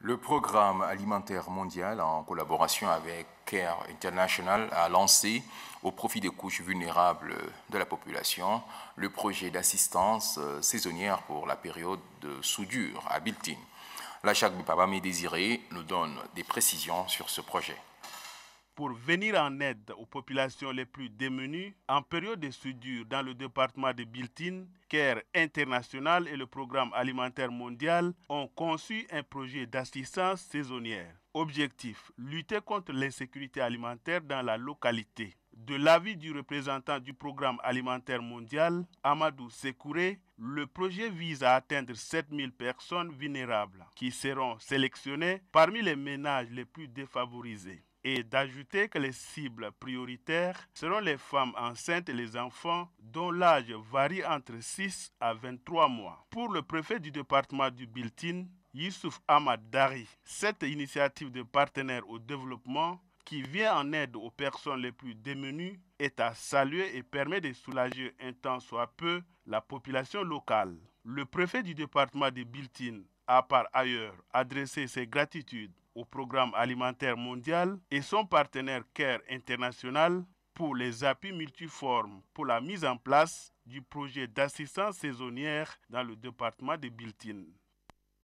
Le programme alimentaire mondial, en collaboration avec Care International, a lancé au profit des couches vulnérables de la population le projet d'assistance euh, saisonnière pour la période de soudure à Biltine. La Chaque papamé Désiré nous donne des précisions sur ce projet pour venir en aide aux populations les plus démunies en période de soudure dans le département de Biltine, CARE International et le Programme alimentaire mondial ont conçu un projet d'assistance saisonnière. Objectif lutter contre l'insécurité alimentaire dans la localité. De l'avis du représentant du Programme alimentaire mondial, Amadou Sekouré, le projet vise à atteindre 7000 personnes vulnérables qui seront sélectionnées parmi les ménages les plus défavorisés et d'ajouter que les cibles prioritaires seront les femmes enceintes et les enfants dont l'âge varie entre 6 à 23 mois. Pour le préfet du département du Biltine, Youssouf Ahmad Dari, cette initiative de partenaire au développement qui vient en aide aux personnes les plus démunies est à saluer et permet de soulager un temps soit peu la population locale. Le préfet du département de Biltine a par ailleurs adressé ses gratitudes au Programme alimentaire mondial et son partenaire CARE International pour les appuis multiformes pour la mise en place du projet d'assistance saisonnière dans le département de Biltine.